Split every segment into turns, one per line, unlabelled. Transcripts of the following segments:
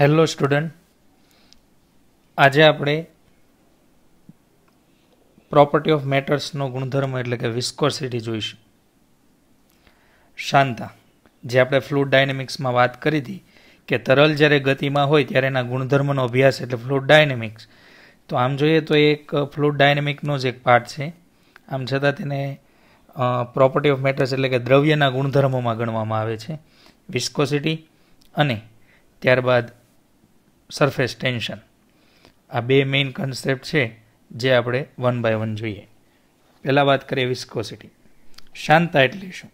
hello student આજે આપણે property of મેટર્સનો ગુણધર્મ એટલે કે વિસ્કોસિટી જોઈશું શાંતા જે આપણે ફ્લૂડ ડાયનેમિક્સમાં વાત કરી હતી કે તરલ જ્યારે ગતિમાં હોય ત્યારે એના ગુણધર્મનો અભ્યાસ એટલે ફ્લૂડ ડાયનેમિક્સ તો આમ જોઈએ તો એક ફ્લૂડ ડાયનેમિકનો જ એક પાર્ટ છે આમ છતાં તેને પ્રોપર્ટી ઓફ મેટર્સ એટલે કે દ્રવ્યના ગુણધર્મોમાં ગણવામાં આવે છે વિસ્કોસિટી અને ત્યારબાદ સરફેસ ટેન્શન આ બે મેઇન કન્સેપ્ટ છે જે આપણે વન બાય વન જોઈએ પહેલાં વાત કરીએ વિસ્કોસિટી શાંતા એટલે શું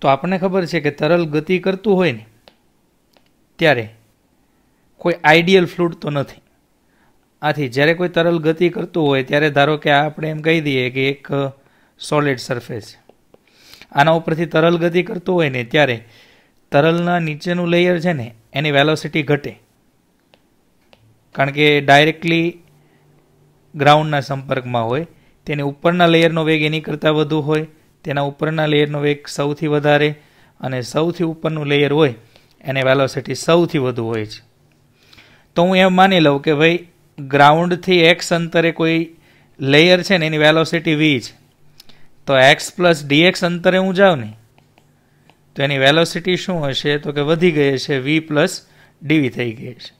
તો આપણને ખબર છે કે તરલ ગતિ કરતું હોય ને ત્યારે કોઈ આઈડિયલ ફ્લૂટ તો નથી આથી જ્યારે કોઈ તરલ ગતિ કરતું હોય ત્યારે ધારો કે આપણે એમ કહી દઈએ કે એક સોલિડ સરફેસ છે આના ઉપરથી તરલ ગતિ કરતું હોય ને ત્યારે તરલના નીચેનું લેયર છે ને એની વેલોસિટી ઘટે કારણ કે ડાયરેક્ટલી ગ્રાઉન્ડના સંપર્કમાં હોય તેની ઉપરના લેયરનો વેગ એની કરતાં વધુ હોય તેના ઉપરના લેયરનો વેગ સૌથી વધારે અને સૌથી ઉપરનું લેયર હોય એને વેલોસિટી સૌથી વધુ હોય છે તો હું એમ માની લઉં કે ભાઈ ગ્રાઉન્ડથી એક્સ અંતરે કોઈ લેયર છે ને એની વેલોસિટી વી છે તો એક્સ પ્લસ ડીએક્સ અંતરે હું જાઉં ને તો એની વેલોસિટી શું હશે તો કે વધી ગઈ હશે વી પ્લસ ડીવી થઈ ગઈ છે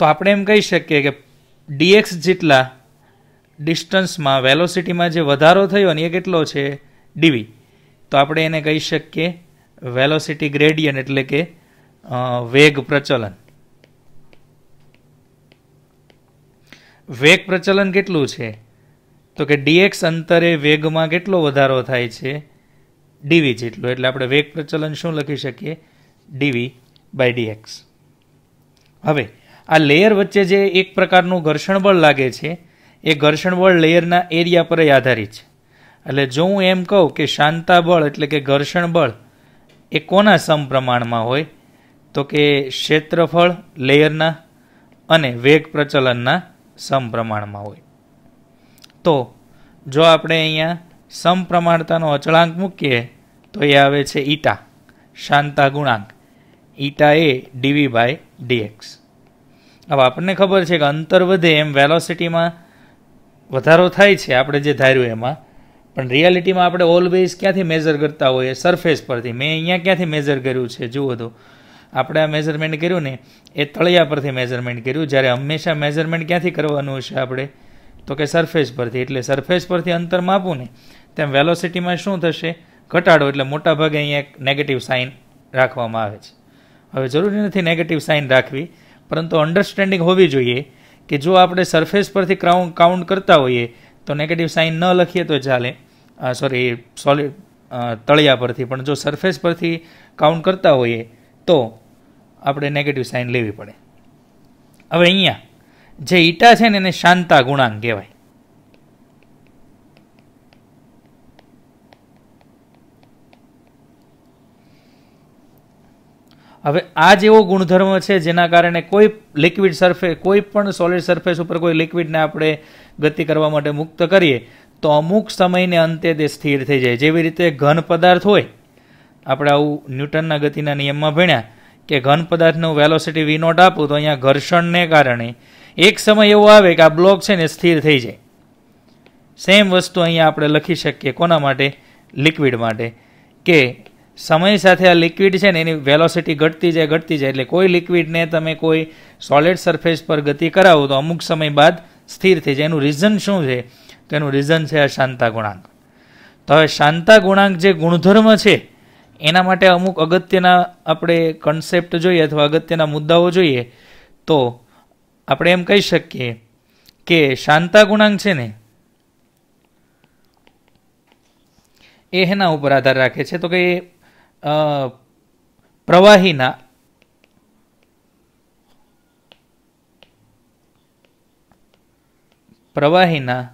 તો આપણે એમ કહી શકીએ કે ડીએક્સ જેટલા ડિસ્ટન્સમાં વેલોસિટીમાં જે વધારો થયો ને એ કેટલો છે ડીવી તો આપણે એને કહી શકીએ વેલોસિટી ગ્રેડિયન એટલે કે વેગ પ્રચલન વેગ પ્રચલન કેટલું છે તો કે ડીએક્સ અંતરે વેગમાં કેટલો વધારો થાય છે ડીવી જેટલું એટલે આપણે વેગ પ્રચલન શું લખી શકીએ ડીવી બાય ડીએક્સ હવે આ લેયર વચ્ચે જે એક પ્રકારનું ઘર્ષણ બળ લાગે છે એ ઘર્ષણ બળ લેયરના એરિયા પર આધારિત છે એટલે જો હું એમ કહું કે શાંતા બળ એટલે કે ઘર્ષણ બળ એ કોના સમપ્રમાણમાં હોય તો કે ક્ષેત્રફળ લેયરના અને વેગ પ્રચલનના સમપ્રમાણમાં હોય તો જો આપણે અહીંયા સમપ્રમાણતાનો અચળાંક મૂકીએ તો એ આવે છે ઈટા શાંતા ગુણાંક eta A dv by dx હવે આપણને ખબર છે કે અંતર વધે એમ વેલોસિટીમાં વધારો થાય છે આપણે જે ધાર્યું એમાં પણ રિયાલિટીમાં આપણે ઓલવેઝ ક્યાંથી મેઝર કરતા હોઈએ સરફેસ પરથી મેં અહીંયા ક્યાંથી મેઝર કર્યું છે જુઓ તો આપણે આ મેઝરમેન્ટ કર્યું ને એ તળિયા પરથી મેઝરમેન્ટ કર્યું જ્યારે હંમેશા મેઝરમેન્ટ ક્યાંથી કરવાનું હશે આપણે તો કે સરફેસ પરથી એટલે સરફેસ પરથી અંતર માપું ને તેમ વેલોસિટીમાં શું થશે ઘટાડો એટલે મોટા ભાગે અહીંયા એક નેગેટિવ સાઇન રાખવામાં આવે છે હવે જરૂરી નથી નેગેટિવ સાઇન રાખવી પરંતુ અન્ડરસ્ટેન્ડિંગ હોવી જોઈએ કે જો આપણે સરફેસ પરથી ક્રાઉન કાઉન્ટ કરતા હોઈએ તો નેગેટિવ સાઇન ન લખીએ તો ચાલે સોરી સોલિડ તળિયા પરથી પણ જો સરફેસ પરથી કાઉન્ટ કરતા હોઈએ તો આપણે નેગેટિવ સાઇન લેવી પડે હવે અહીંયા જે ઈટા છે ને એને શાંતા ગુણાંક કહેવાય હવે આ જેવો ગુણધર્મ છે જેના કારણે કોઈ લિક્વિડ સરફેસ કોઈ પણ સોલિડ સરફેસ ઉપર કોઈ લિક્વિડને આપણે ગતિ કરવા માટે મુક્ત કરીએ તો અમુક સમયને અંતે તે સ્થિર થઈ જાય જેવી રીતે ઘન પદાર્થ હોય આપણે આવું ન્યૂટનના ગતિના નિયમમાં ભણ્યા કે ઘન પદાર્થનું વેલોસિટી વી નોટ આપું તો અહીંયા ઘર્ષણને કારણે એક સમય એવો આવે કે આ બ્લોક છે ને સ્થિર થઈ જાય સેમ વસ્તુ અહીંયા આપણે લખી શકીએ કોના માટે લિક્વિડ માટે કે સમય સાથે આ લિક્વિડ છે ને એની વેલોસિટી ઘટતી જાય ઘટતી જાય એટલે કોઈ લિક્વિડને તમે કોઈ સોલિડ સરફેસ પર ગતિ કરાવો તો અમુક સમય બાદ સ્થિર થઈ જાય એનું રીઝન શું છે તો એનું રીઝન છે આ શાંતા ગુણાંક તો હવે શાંતા ગુણાંક જે ગુણધર્મ છે એના માટે અમુક અગત્યના આપણે કન્સેપ્ટ જોઈએ અથવા અગત્યના મુદ્દાઓ જોઈએ તો આપણે એમ કહી શકીએ કે શાંતા ગુણાંક છે ને એ એના ઉપર આધાર રાખે છે તો કે પ્રવાહીના પ્રવાહીના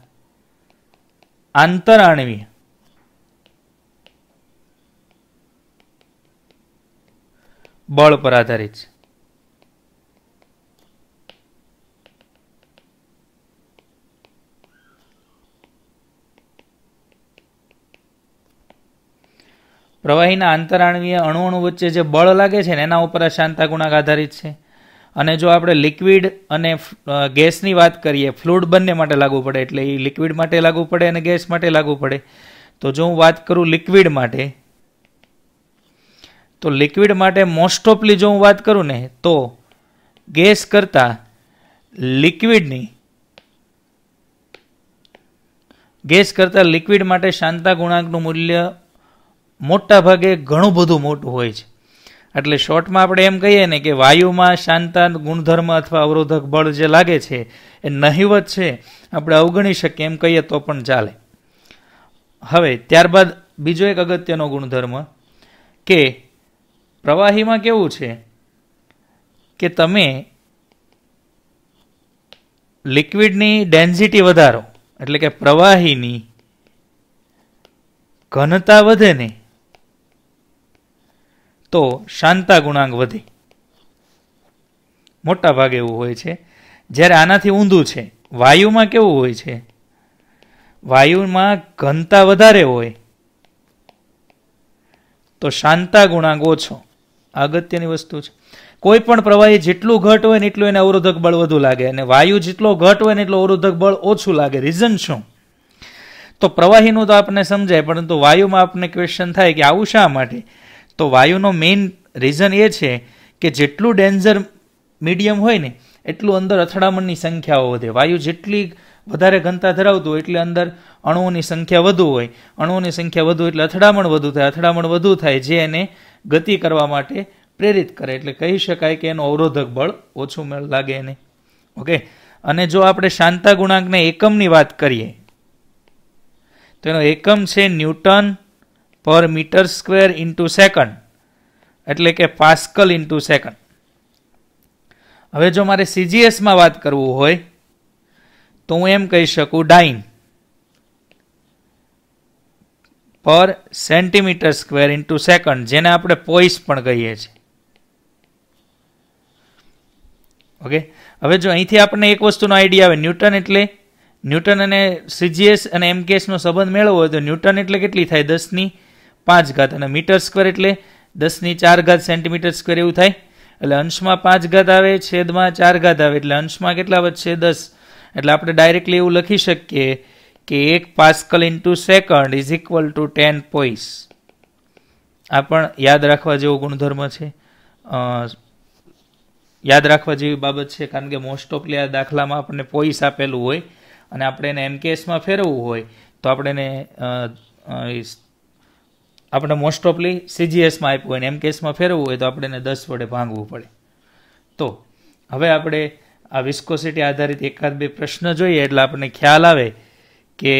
આંતરાણવીય બળ પર આધારિત છે પ્રવાહીના આંતરાણવીય અણુ વચ્ચે જે બળ લાગે છે ને એના ઉપર આ ગુણાંક આધારિત છે અને જો આપણે લિક્વિડ અને ગેસની વાત કરીએ ફ્લુડ બંને માટે લાગુ પડે એટલે એ લિક્વિડ માટે લાગુ પડે અને ગેસ માટે લાગુ પડે તો જો હું વાત કરું લિક્વિડ માટે તો લિક્વિડ માટે મોસ્ટ ઓફલી જો હું વાત કરું ને તો ગેસ કરતાં લિક્વિડની ગેસ કરતાં લિક્વિડ માટે શાંતા ગુણાંકનું મૂલ્ય મોટા ભાગે ઘણું બધું મોટું હોય છે એટલે શોર્ટમાં આપણે એમ કહીએ ને કે વાયુમાં શાંતાંત ગુણધર્મ અથવા અવરોધક બળ જે લાગે છે એ નહિવત છે આપણે અવગણી શકીએ એમ કહીએ તો પણ ચાલે હવે ત્યારબાદ બીજો એક અગત્યનો ગુણધર્મ કે પ્રવાહીમાં કેવું છે કે તમે લિક્વિડની ડેન્સિટી વધારો એટલે કે પ્રવાહીની ઘનતા વધે નહીં તો શાંતા ગુણાંક વધે મોટા ભાગે એવું હોય છે જ્યારે આનાથી ઊંધું છે વાયુમાં કેવું હોય છે વાયુમાં ઘનતા વધારે હોય તો શાંતા ગુણાંક ઓછો અગત્યની વસ્તુ છે કોઈ પણ પ્રવાહી જેટલું ઘટ હોય ને એટલું એને અવરોધક બળ વધુ લાગે અને વાયુ જેટલો ઘટ હોય ને એટલું અવરોધક બળ ઓછું લાગે રીઝન શું તો પ્રવાહીનું તો આપણને સમજાય પરંતુ વાયુમાં આપણને ક્વેશ્ચન થાય કે આવું શા માટે તો વાયુનો મેઇન રીઝન એ છે કે જેટલું ડેન્જર મીડિયમ હોય ને એટલું અંદર અથડામણની સંખ્યાઓ વધે વાયુ જેટલી વધારે ઘનતા ધરાવતું હોય એટલે અંદર અણુઓની સંખ્યા વધુ હોય અણુઓની સંખ્યા વધુ એટલે અથડામણ વધુ થાય અથડામણ વધુ થાય જે એને ગતિ કરવા માટે પ્રેરિત કરે એટલે કહી શકાય કે એનો અવરોધક બળ ઓછું મેળ લાગે એને ઓકે અને જો આપણે શાંતા ગુણાંકને એકમની વાત કરીએ તો એનો એકમ છે newton per metre square into second એટલે કે પાસ્કલ ઇન્ટુ સેકન્ડ હવે જો મારે સીજીએસમાં વાત કરવું હોય તો હું એમ કહી શકું ડાઇન પર સેન્ટીમીટર સ્ક્વેર ઇન્ટુ સેકન્ડ જેને આપણે પોઈસ પણ કહીએ છીએ ઓકે હવે જો અહીંથી આપણને એક વસ્તુનો આઈડિયા આવે ન્યૂટન એટલે ન્યૂટન અને સીજીએસ અને એમકેએસનો સંબંધ મેળવવો હોય તો ન્યૂટન એટલે કેટલી થાય દસની પાંચ ઘાત અને મીટર સ્ક્વેર એટલે દસની ચાર ઘાત સેન્ટીમીટર સ્ક્વેર એવું થાય એટલે અંશમાં પાંચ ઘાત આવે છેદમાં ચાર ઘાત આવે એટલે અંશમાં કેટલા વધશે દસ એટલે આપણે ડાયરેક્ટલી એવું લખી શકીએ કે એક pascal into second is equal to ten poise આ પણ યાદ રાખવા જેવો ગુણધર્મ છે યાદ રાખવા જેવી બાબત છે કારણ કે મોસ્ટ ઓફલી આ દાખલામાં આપણને પોઈસ આપેલું હોય અને આપણે એને એમકેએસમાં ફેરવવું હોય તો આપણે એને આપણે મોસ્ટ ઓફલી સીજીએસમાં આપ્યું હોય ને એમ કેસમાં ફેરવવું હોય તો આપણે એને દસ વડે ભાંગવું પડે તો હવે આપણે આ વિસ્કોસિટી આધારિત એકાદ બે પ્રશ્ન જોઈએ એટલે આપણને ખ્યાલ આવે કે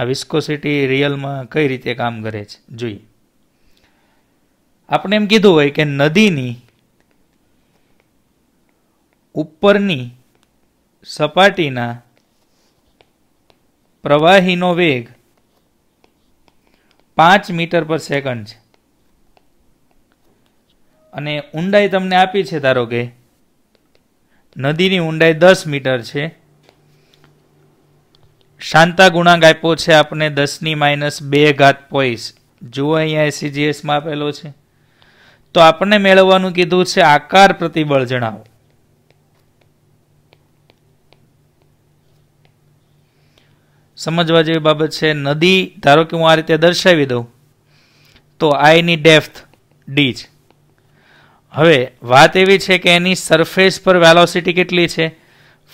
આ વિસ્કોસિટી રિયલમાં કઈ રીતે કામ કરે છે જોઈએ આપણે એમ કીધું હોય કે નદીની ઉપરની સપાટીના પ્રવાહીનો વેગ પાંચ મીટર પર સેકન્ડ છે અને ઊંડાઈ તમને આપી છે ધારો કે નદીની ઊંડાઈ દસ મીટર છે શાંતા ગુણાંક આપ્યો છે આપણે દસની માઇનસ બે ઘાત પોઈસ જુઓ અહીંયા એસીજીએસમાં e આપેલો છે તો આપણને મેળવવાનું કીધું છે આકાર પ્રતિબળ જણાવો સમજવા જેવી બાબત છે નદી ધારો કે હું આ રીતે દર્શાવી દઉં તો આ એની ડેફ્થ ડી છે હવે વાત એવી છે કે એની સરફેસ પર વેલોસિટી કેટલી છે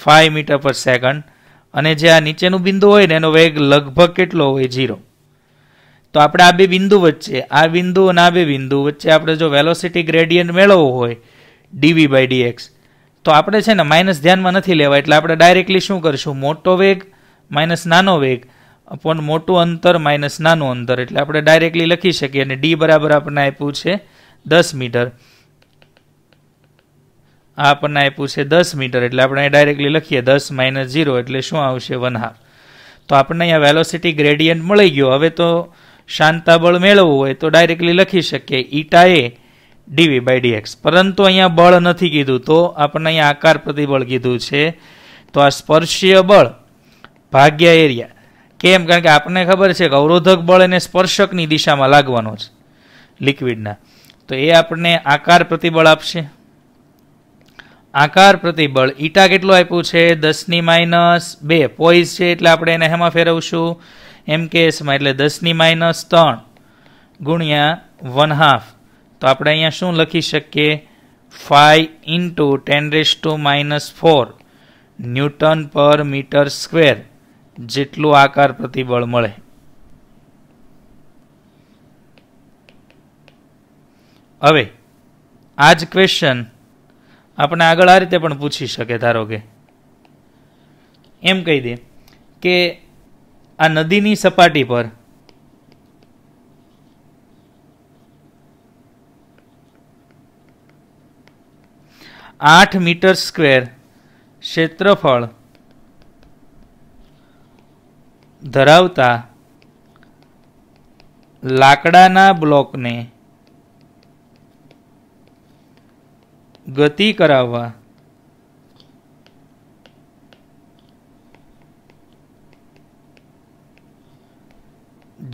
ફાઇવ મીટર પર સેકન્ડ અને જે આ નીચેનું બિંદુ હોય ને એનો વેગ લગભગ કેટલો હોય ઝીરો તો આપણે આ બે બિંદુ વચ્ચે આ બિંદુ અને આ બે બિંદુ વચ્ચે આપણે જો વેલોસિટી ગ્રેડિયન્ટ મેળવવો હોય ડીવી બાય ડીએક્સ તો આપણે છે ને માઇનસ ધ્યાનમાં નથી લેવા એટલે આપણે ડાયરેક્ટલી શું કરીશું મોટો વેગ માઇનસ નાનો વેગ અપોન મોટું અંતર માઇનસ નાનું અંતર એટલે આપણે ડાયરેક્ટલી લખી શકીએ અને ડી બરાબર આપણને આપ્યું છે દસ મીટર આ આપણને આપ્યું છે દસ મીટર એટલે આપણે ડાયરેક્ટલી લખીએ દસ માઇનસ ઝીરો એટલે શું આવશે વન હાફ તો આપણને અહીંયા વેલોસિટી ગ્રેડિયન્ટ મળી ગયો હવે તો શાંતાબળ મેળવવું હોય તો ડાયરેક્ટલી લખી શકીએ eta A dv by dx પરંતુ અહીંયા બળ નથી કીધું તો આપણને અહીંયા આકાર પ્રતિબળ કીધું છે તો આ સ્પર્શીય બળ ભાગ્ય એરિયા કેમ કારણ કે આપણને ખબર છે કે અવરોધક બળ એને સ્પર્શકની દિશામાં લાગવાનો છે લિક્વિડના તો એ આપણને આકાર પ્રતિબળ આપશે આકાર પ્રતિબળ ઈટા કેટલું આપ્યું છે દસની માઇનસ બે પોઈઝ છે એટલે આપણે એને હેમાં ફેરવશું એમ કે કેસમાં એટલે દસની માઇનસ ત્રણ ગુણ્યા વન હાફ તો આપણે અહીંયા શું લખી શકીએ phi into ten raise to minus four newton per metre square જેટલું આકાર પ્રતિબળ મળે હવે આ જ ક્વેશ્ચન આપણે આગળ આ રીતે પણ પૂછી શકે ધારો કે એમ કહી દે કે આ નદીની સપાટી પર આઠ મીટર સ્ક્વેર ક્ષેત્રફળ ધરાવતા લાકડાના બ્લોકને ગતિ કરાવવા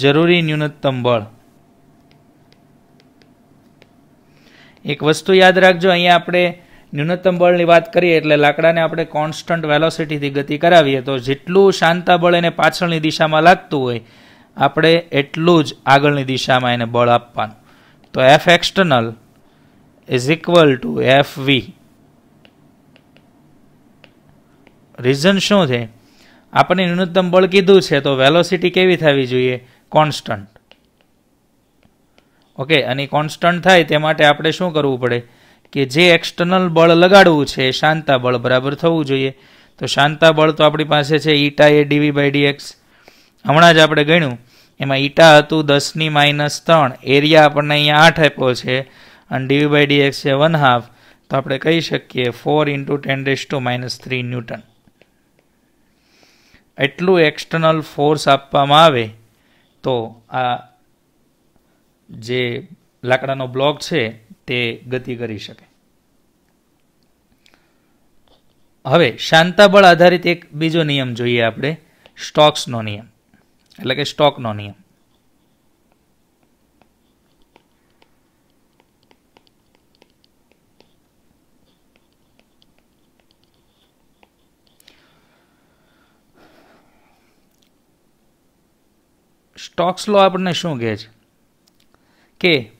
જરૂરી ન્યૂનતમ બળ એક વસ્તુ યાદ રાખજો અહીંયા આપણે ન્યૂનતમ બળની વાત કરીએ એટલે લાકડાને આપણે કોન્સ્ટન્ટ વેલોસિટીથી ગતિ કરાવીએ તો જેટલું શાંતા બળ એને પાછળની દિશામાં લાગતું હોય આપણે એટલું જ આગળની દિશામાં એને બળ આપવાનું તો F external is equal to F V reason શું છે આપણે ન્યૂનતમ બળ કીધું છે તો વેલોસિટી કેવી થવી જોઈએ કોન્સ્ટન્ટ ઓકે અને કોન્સ્ટન્ટ થાય તે માટે આપણે શું કરવું પડે કે જે એક્સટર્નલ બળ લગાડવું છે એ શાંતા બળ બરાબર થવું જોઈએ તો શાંતા બળ તો આપણી પાસે છે eta A dv by x હમણાં જ આપણે ગણ્યું એમાં ઈટા હતું દસની માઇનસ ત્રણ એરિયા આપણને અહીંયા આઠ આપ્યો છે અને ડીવી બાય એક્સ છે વન હાફ તો આપણે કહી શકીએ four into ten raise to minus three newton એટલું એક્સટર્નલ ફોર્સ આપવામાં આવે તો આ જે લાકડાનો બ્લોક છે તે ગતિ કરી શકે હવે શાંતાબળ આધારિત એક બીજો નિયમ જોઈએ આપણે સ્ટોક્સનો નિયમ એટલે કે સ્ટોકનો નિયમ સ્ટોક્સ લો આપણને શું કહે છે કે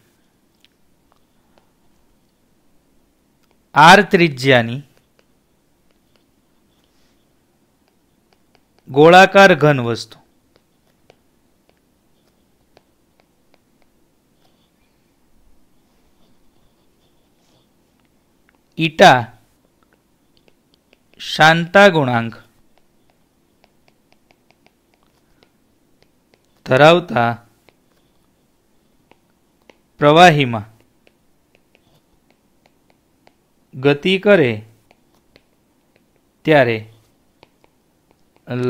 આર ત્રિજ્યાની ગોળાકાર ઘન વસ્તુ ઈટા શાંતા ગુણાંક ધરાવતા પ્રવાહીમાં ગતિ કરે ત્યારે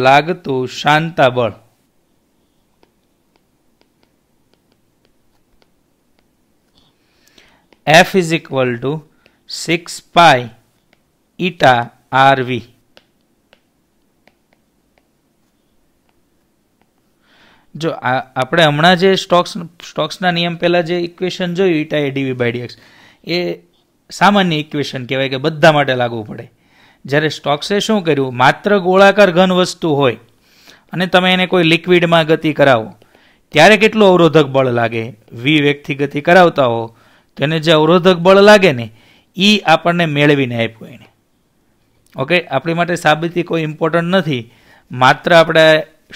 લાગતું શાંતાબળ F is equal to six pi eta rv જો આપણે હમણાં જે સ્ટોક્સ સ્ટોક્સના નિયમ પહેલાં જે ઇક્વેશન જોયું ઇટા એ ડીવી બાય ડીએક્સ એ સામાન્ય ઇક્વેશન કહેવાય કે બધા માટે લાગુ પડે જ્યારે સ્ટોક્સે શું કર્યું માત્ર ગોળાકાર ઘન વસ્તુ હોય અને તમે એને કોઈ લિક્વિડમાં ગતિ કરાવો ત્યારે કેટલું અવરોધક બળ લાગે વી વેગથી ગતિ કરાવતા હો તો એને જે અવરોધક બળ લાગે ને એ આપણને મેળવીને આપ્યું એને ઓકે આપણી માટે સાબિતી કોઈ ઇમ્પોર્ટન્ટ નથી માત્ર આપણે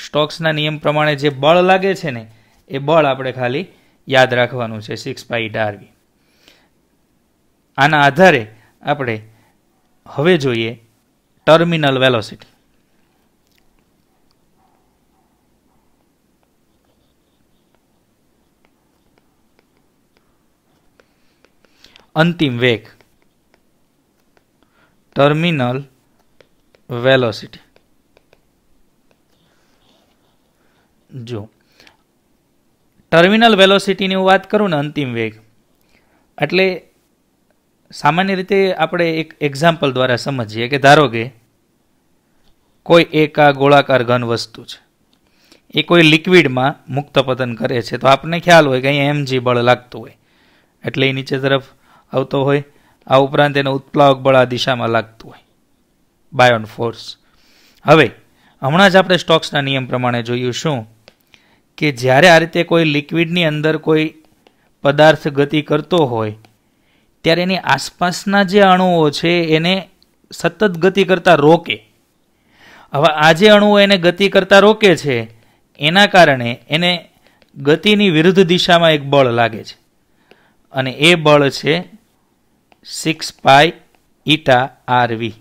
સ્ટોક્સના નિયમ પ્રમાણે જે બળ લાગે છે ને એ બળ આપણે ખાલી યાદ રાખવાનું છે સિક્સ પાઈ ડાર્વી આના આધારે આપણે હવે જોઈએ ટર્મિનલ વેલોસિટી અંતિમ વેગ ટર્મિનલ વેલોસિટી જો ટર્મિનલ વેલોસિટીની હું વાત કરું ને અંતિમ વેગ એટલે સામાન્ય રીતે આપણે એક એક્ઝામ્પલ દ્વારા સમજીએ કે ધારો કે કોઈ એક આ ગોળાકાર ઘન વસ્તુ છે એ કોઈ લિક્વિડમાં મુક્ત પતન કરે છે તો આપણને ખ્યાલ હોય કે અહીંયા એમજી બળ લાગતું હોય એટલે એ નીચે તરફ આવતો હોય આ ઉપરાંત એનો ઉત્પ્લાવક બળ આ દિશામાં લાગતું હોય બાયોન ફોર્સ હવે હમણાં જ આપણે સ્ટોક્સના નિયમ પ્રમાણે જોયું શું કે જ્યારે આ રીતે કોઈ લિક્વિડની અંદર કોઈ પદાર્થ ગતિ કરતો હોય ત્યારે એની આસપાસના જે અણુઓ છે એને સતત ગતિ કરતાં રોકે હવે આ જે અણુઓ એને ગતિ કરતાં રોકે છે એના કારણે એને ગતિની વિરુદ્ધ દિશામાં એક બળ લાગે છે અને એ બળ છે six pi eta rv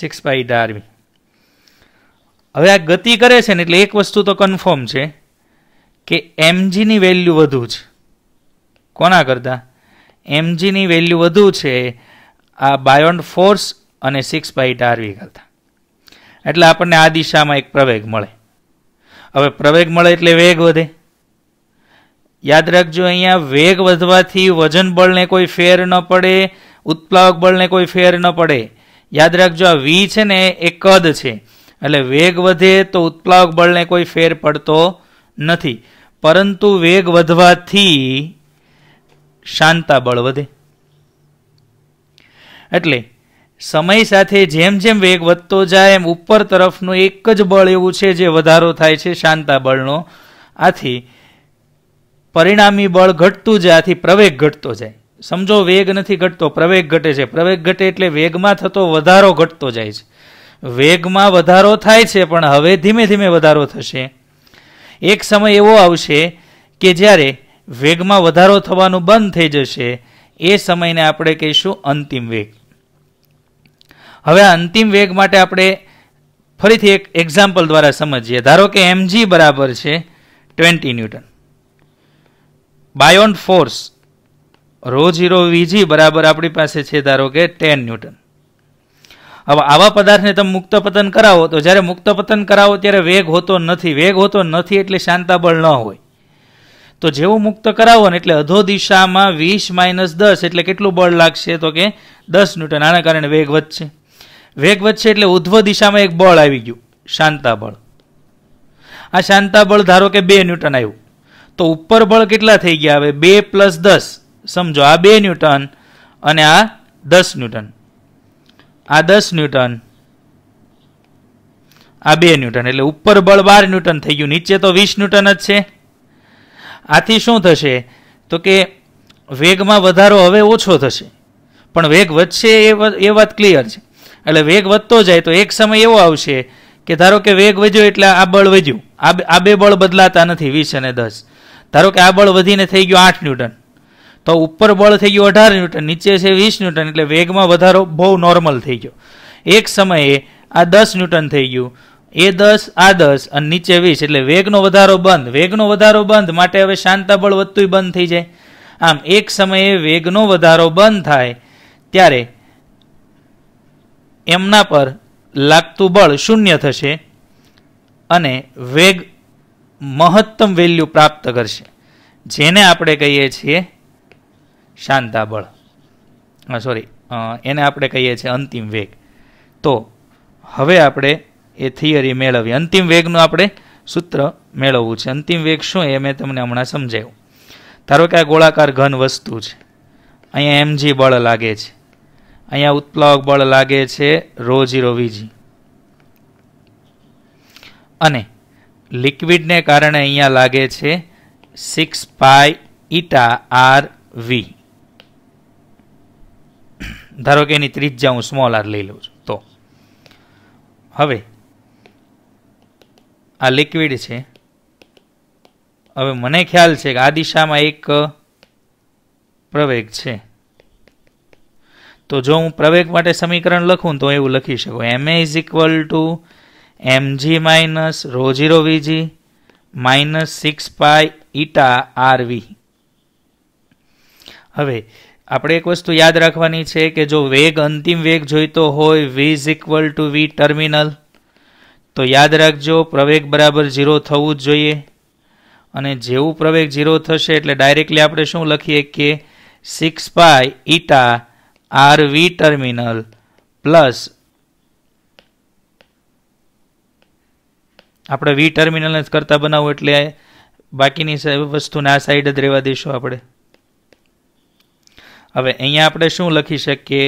six pi eta rv હવે આ ગતિ કરે છે ને એટલે એક વસ્તુ તો કન્ફર્મ છે કે એમજીની વેલ્યુ વધુ છે કોના કરતાં એમજીની વેલ્યુ વધુ છે આ બાયોન્ડ ફોર્સ અને સિક્સ બાઇટ આરવી કરતાં એટલે આપણને આ દિશામાં એક પ્રવેગ મળે હવે પ્રવેગ મળે એટલે વેગ વધે યાદ રાખજો અહીંયા વેગ વધવાથી વજન બળને કોઈ ફેર ન પડે ઉત્પ્લાવક બળને કોઈ ફેર ન પડે યાદ રાખજો આ વી છે ને એ કદ છે એટલે વેગ વધે તો ઉત્પ્લાવક બળને કોઈ ફેર પડતો નથી પરંતુ વેગ વધવાથી શાંતા બળ વધે એટલે સમય સાથે જેમ જેમ વેગ વધતો જાય એમ ઉપર તરફનું એક જ બળ એવું છે જે વધારો થાય છે શાંતા બળનો આથી પરિણામી બળ ઘટતું જાય આથી પ્રવેગ ઘટતો જાય સમજો વેગ નથી ઘટતો પ્રવેગ ઘટે છે પ્રવેગ ઘટે એટલે વેગમાં થતો વધારો ઘટતો જાય છે વેગમાં વધારો થાય છે પણ હવે ધીમે ધીમે વધારો થશે એક સમય એવો આવશે કે જ્યારે વેગમાં વધારો થવાનું બંધ થઈ જશે એ સમયને આપણે કહીશું અંતિમ વેગ હવે અંતિમ વેગ માટે આપણે ફરીથી એક એક્ઝામ્પલ દ્વારા સમજીએ ધારો કે એમજી બરાબર છે twenty newton buoyant force rho zero vg બરાબર આપણી પાસે છે ધારો કે ટેન ન્યૂટન હવે આવા પદાર્થને તમે મુક્ત પતન કરાવો તો જ્યારે મુક્ત પતન કરાવો ત્યારે વેગ હોતો નથી વેગ હોતો નથી એટલે શાંતાબળ ન હોય તો જેવું મુક્ત કરાવો ને એટલે અધો દિશામાં વીસ માઇનસ દસ એટલે કેટલું બળ લાગશે તો કે દસ ન્યૂટન આના કારણે વેગ વધશે વેગ વધશે એટલે ઉધ્વ દિશામાં એક બળ આવી ગયું શાંતાબળ આ શાંતાબળ ધારો કે બે ન્યૂટન આવ્યું તો ઉપર બળ કેટલા થઈ ગયા હવે બે પ્લસ દસ સમજો આ બે ન્યૂટન અને આ દસ ન્યૂટન આ દસ ન્યૂટન આ બે ન્યૂટન એટલે ઉપર બળ બાર ન્યૂટન થઈ ગયું નીચે તો વીસ ન્યૂટન જ છે આથી શું થશે તો કે વેગમાં વધારો હવે ઓછો થશે પણ વેગ વધશે એ વાત ક્લિયર છે એટલે વેગ વધતો જાય તો એક સમય એવો આવશે કે ધારો કે વેગ વધ્યો એટલે આ બળ વધ્યું આ બે બળ બદલાતા નથી વીસ અને દસ ધારો કે આ બળ વધીને થઈ ગયું આઠ ન્યૂટન તો ઉપર બળ થઈ ગયું અઢાર ન્યૂટન નીચે છે વીસ ન્યૂટન એટલે વેગમાં વધારો બહુ નોર્મલ થઈ ગયો એક સમયે આ દસ ન્યૂટન થઈ ગયું એ દસ આ દસ અને નીચે વીસ એટલે વેગનો વધારો બંધ વેગનો વધારો બંધ માટે હવે બળ વધતું બંધ થઈ જાય આમ એક સમયે વેગનો વધારો બંધ થાય ત્યારે એમના પર લાગતું બળ શૂન્ય થશે અને વેગ મહત્તમ વેલ્યુ પ્રાપ્ત કરશે જેને આપણે કહીએ છીએ શાંતાબળ સોરી એને આપણે કહીએ છીએ અંતિમ વેગ તો હવે આપણે એ થિયરી મેળવીએ અંતિમ વેગનું આપણે સૂત્ર મેળવવું છે અંતિમ વેગ શું એ મેં તમને હમણાં સમજાવ્યું ધારો કે આ ગોળાકાર ઘન વસ્તુ છે અહીંયા એમજી બળ લાગે છે અહીંયા ઉત્પ્લાવક બળ લાગે છે રો જીરો વીજી અને લિક્વિડને કારણે અહીંયા લાગે છે સિક્સ પાય ઇટા આર વી ધારો કે એની ત્રિજ્યા હું સ્મોલ આર લઈ લઉં છું તો હવે આ લિક્વિડ છે હવે મને ખ્યાલ છે કે આ દિશામાં એક પ્રવેગ છે તો જો હું પ્રવેગ માટે સમીકરણ લખું તો એવું લખી શકું m a is equal to mg minus rho zero vg minus six pi eta r v હવે આપણે એક વસ્તુ યાદ રાખવાની છે કે જો વેગ અંતિમ વેગ જોઈતો હોય v is equal to v terminal તો યાદ રાખજો પ્રવેગ બરાબર ઝીરો થવું જ જોઈએ અને જેવું પ્રવેગ ઝીરો થશે એટલે ડાયરેક્ટલી આપણે શું લખીએ કે six pi eta r v terminal plus આપણે વી ટર્મિનલ જ કરતા બનાવવું એટલે બાકીની વસ્તુને આ સાઈડ જ રહેવા દઈશું આપણે હવે અહીંયા આપણે શું લખી શકીએ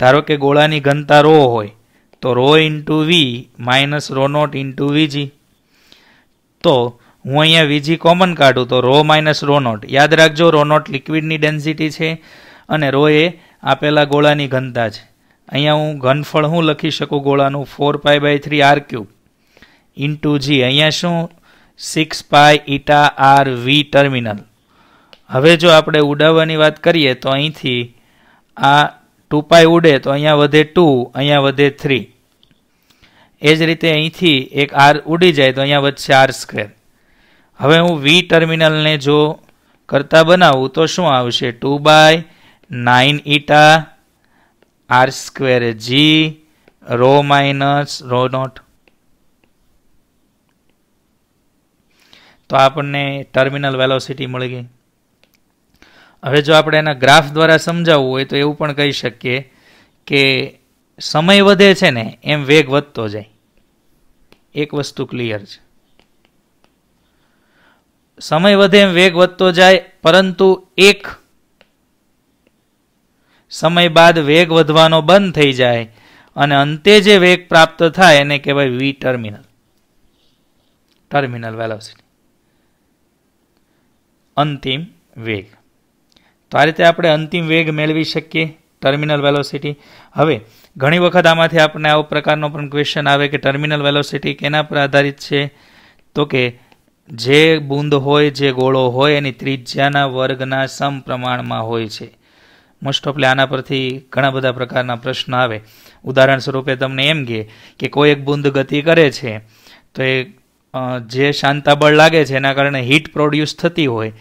ધારો કે ગોળાની ઘનતા રો હોય તો rho into v minus rho naught into vg તો હું અહીંયા વીજી કોમન કાઢું તો રો માઇનસ રો નોટ યાદ રાખજો રો નોટ લિક્વિડની ડેન્સિટી છે અને રો એ આપેલા ગોળાની ઘનતા છે અહીંયા હું ઘનફળ હું લખી શકું ગોળાનું four pi by three r cube into g અહીંયા શું six pi eta r v terminal હવે જો આપણે ઉડાવવાની વાત કરીએ તો અહીંથી આ ટુ પાય ઉડે તો અહીંયા વધે ટુ અહીંયા વધે થ્રી એ જ રીતે અહીંથી એક આર ઉડી જાય તો અહીંયા વધશે આર સ્ક્વેર હવે હું વી ટર્મિનલને જો કરતા બનાવું તો શું આવશે two by nine eta r square g rho minus rho naught તો આપણને ટર્મિનલ વેલોસિટી મળી ગઈ હવે જો આપણે એના ગ્રાફ દ્વારા સમજાવવું હોય તો એવું પણ કહી શકીએ કે સમય વધે છે ને એમ વેગ વધતો જાય એક વસ્તુ ક્લિયર છે સમય વધે એમ વેગ વધતો જાય પરંતુ એક સમય બાદ વેગ વધવાનો બંધ થઈ જાય અને અંતે જે વેગ પ્રાપ્ત થાય એને કહેવાય વી ટર્મિનલ ટર્મિનલ વેલોસિટી અંતિમ વેગ તો આ રીતે આપણે અંતિમ વેગ મેળવી શકીએ ટર્મિનલ વેલોસિટી હવે ઘણી વખત આમાંથી આપણને આવો પ્રકારનો પણ ક્વેશ્ચન આવે કે ટર્મિનલ વેલોસિટી કેના પર આધારિત છે તો કે જે બૂંદ હોય જે ગોળો હોય એની ત્રિજ્યાના વર્ગના સમપ્રમાણમાં હોય છે મોસ્ટ ઓફલી આના પરથી ઘણા બધા પ્રકારના પ્રશ્ન આવે ઉદાહરણ સ્વરૂપે તમને એમ કહે કે કોઈ એક બૂંદ ગતિ કરે છે તો એ જે શાંતાબળ લાગે છે એના કારણે હીટ પ્રોડ્યુસ થતી હોય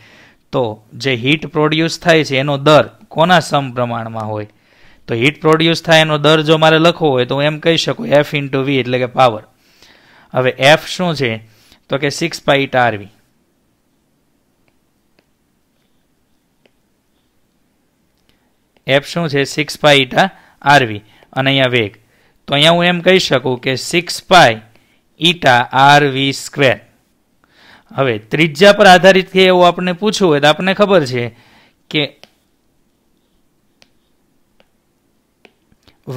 તો જે હીટ પ્રોડ્યુસ થાય છે એનો દર કોના સમ પ્રમાણમાં હોય તો હીટ પ્રોડ્યુસ થાય એનો દર જો મારે લખવો હોય તો હું એમ કહી શકું એફ ઇન્ટુ વી એટલે કે પાવર હવે એફ શું છે તો કે સિક્સ પાઈ ટારવી એફ શું છે સિક્સ પાઈ ઇટા આરવી અને અહીંયા વેગ તો અહીંયા હું એમ કહી શકું કે six pi eta rv square હવે ત્રિજ્યા પર આધારિત કે એવું આપણને પૂછવું હોય તો આપણને ખબર છે કે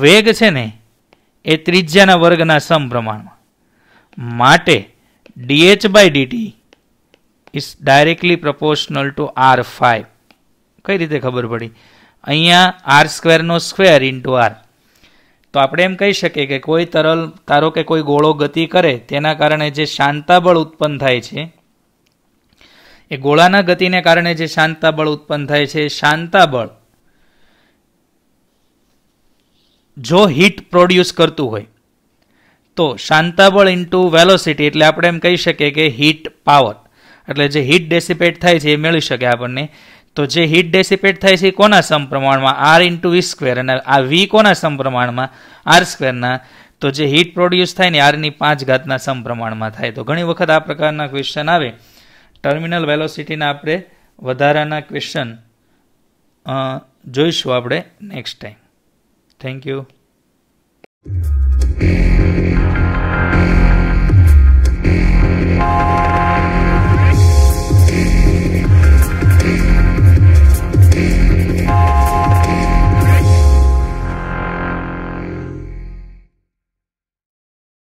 વેગ છે ને એ ત્રિજ્યાના વર્ગના સમપ્રમાણમાં માટે dh by dt is directly proportional to r five કઈ રીતે ખબર પડી અહીંયા આર સ્ક્વેરનો સ્ક્વેર ઇન્ટુ આર તો આપણે એમ કહી શકીએ કે કોઈ તરલ તારો કે કોઈ ગોળો ગતિ કરે તેના કારણે જે શાંતાબળ ઉત્પન્ન થાય છે એ ગોળાના ગતિને કારણે જે શાંતાબળ ઉત્પન્ન થાય છે શાંતાબળ જો હીટ પ્રોડ્યુસ કરતું હોય તો શાંતાબળ ઇન્ટુ વેલોસિટી એટલે આપણે એમ કહી શકીએ કે હીટ પાવર એટલે જે હીટ ડેસિપેટ થાય છે એ મેળવી શકે આપણને તો જે હીટ ડેસિપેટ થાય છે એ કોના સમપ્રમાણમાં આર ઇન્ટુ વી સ્ક્વેર અને આ વી કોના સમપ્રમાણમાં આર સ્ક્વેરના તો જે હીટ પ્રોડ્યુસ થાય ને આરની પાંચ ઘાતના સમપ્રમાણમાં થાય તો ઘણી વખત આ પ્રકારના ક્વેશ્ચન આવે ટર્મિનલ વેલોસિટીના આપણે વધારાના ક્વેશ્ચન જોઈશું આપણે નેક્સ્ટ ટાઈમ થેન્ક યુ